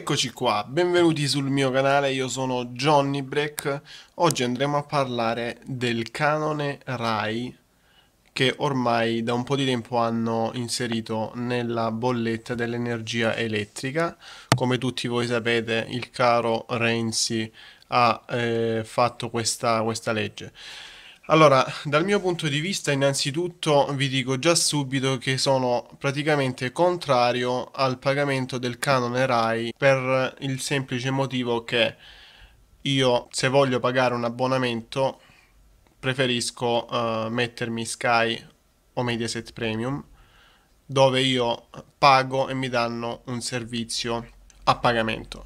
Eccoci qua, benvenuti sul mio canale, io sono Johnny Break. Oggi andremo a parlare del canone RAI che ormai da un po' di tempo hanno inserito nella bolletta dell'energia elettrica. Come tutti voi sapete, il caro Renzi ha eh, fatto questa, questa legge. Allora, dal mio punto di vista, innanzitutto vi dico già subito che sono praticamente contrario al pagamento del canone RAI per il semplice motivo che io, se voglio pagare un abbonamento, preferisco uh, mettermi Sky o Mediaset Premium, dove io pago e mi danno un servizio a pagamento.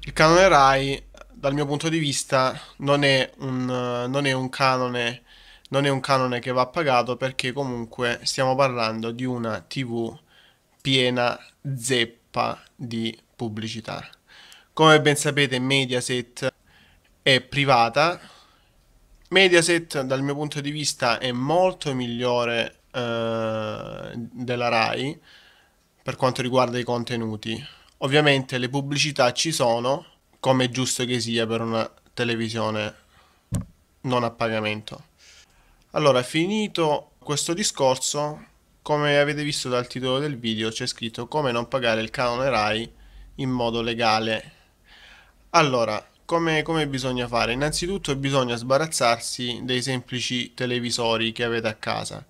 Il canone RAI dal mio punto di vista, non è un, non è un canone non è un canone che va pagato perché comunque stiamo parlando di una TV piena zeppa di pubblicità. Come ben sapete Mediaset è privata. Mediaset dal mio punto di vista è molto migliore eh, della RAI per quanto riguarda i contenuti. Ovviamente le pubblicità ci sono, come è giusto che sia per una televisione non a pagamento. Allora, finito questo discorso, come avete visto dal titolo del video c'è scritto come non pagare il canone RAI in modo legale. Allora, come, come, bisogna fare? Innanzitutto bisogna sbarazzarsi dei semplici televisori che avete a casa.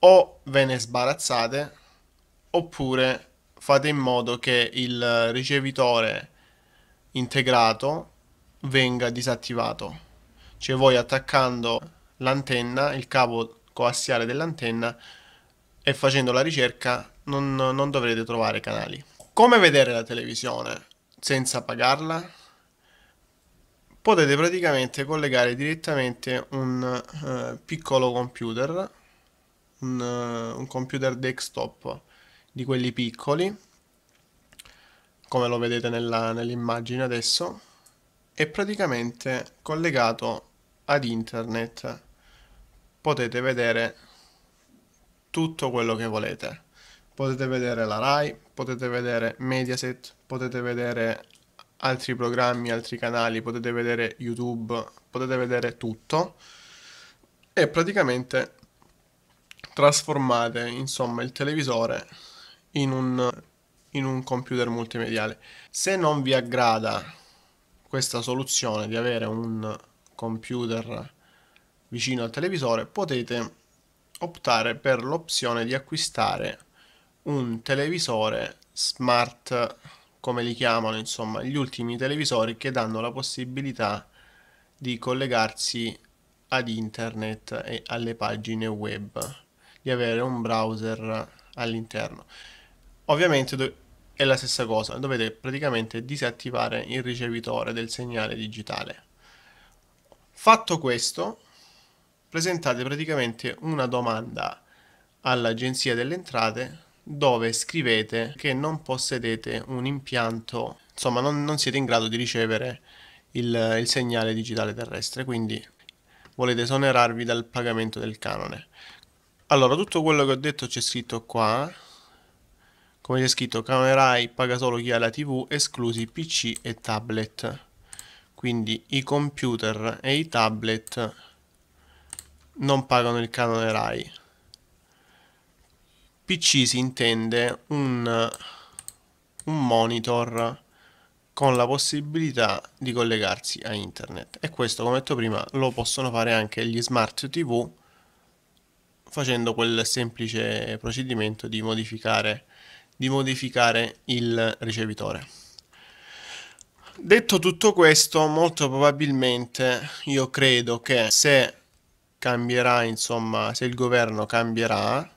O ve ne sbarazzate, oppure fate in modo che il ricevitore integrato venga disattivato. Cioè voi attaccando l'antenna, il cavo coassiale dell'antenna e facendo la ricerca non, non dovrete trovare canali. Come vedere la televisione senza pagarla? potete praticamente collegare direttamente un uh, piccolo computer, un, uh, un computer desktop di quelli piccoli, come lo vedete nell'immagine adesso, è praticamente collegato ad internet. Potete vedere tutto quello che volete. Potete vedere la RAI, potete vedere Mediaset, potete vedere altri programmi, altri canali, potete vedere YouTube, potete vedere tutto. E praticamente trasformate, insomma, il televisore in un in un computer multimediale. Se non vi aggrada questa soluzione di avere un computer vicino al televisore, potete optare per l'opzione di acquistare un televisore smart, come li chiamano, insomma, gli ultimi televisori che danno la possibilità di collegarsi ad internet e alle pagine web, di avere un browser all'interno. Ovviamente è la stessa cosa, dovete praticamente disattivare il ricevitore del segnale digitale. Fatto questo, presentate praticamente una domanda all'agenzia delle entrate dove scrivete che non possedete un impianto, insomma non, non siete in grado di ricevere il, il segnale digitale terrestre, quindi volete esonerarvi dal pagamento del canone. Allora, tutto quello che ho detto c'è scritto qua, come c'è scritto canone Rai paga solo chi ha la tv esclusi pc e tablet quindi i computer e i tablet non pagano il canone Rai pc si intende un, un monitor con la possibilità di collegarsi a internet e questo come detto prima lo possono fare anche gli smart tv facendo quel semplice procedimento di modificare di modificare il ricevitore. Detto tutto questo, molto probabilmente io credo che se cambierà, insomma, se il governo cambierà, nel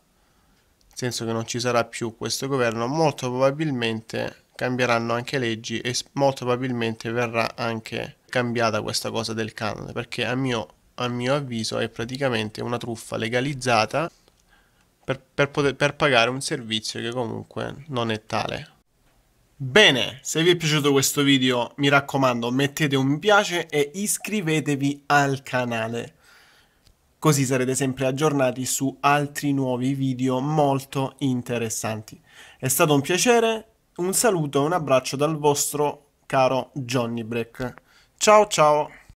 senso che non ci sarà più questo governo, molto probabilmente cambieranno anche leggi e molto probabilmente verrà anche cambiata questa cosa del canone, perché a mio, a mio avviso è praticamente una truffa legalizzata per, per, poter, per pagare un servizio che comunque non è tale. Bene, se vi è piaciuto questo video mi raccomando mettete un mi piace e iscrivetevi al canale. Così sarete sempre aggiornati su altri nuovi video molto interessanti. È stato un piacere, un saluto e un abbraccio dal vostro caro Johnny Break. Ciao ciao!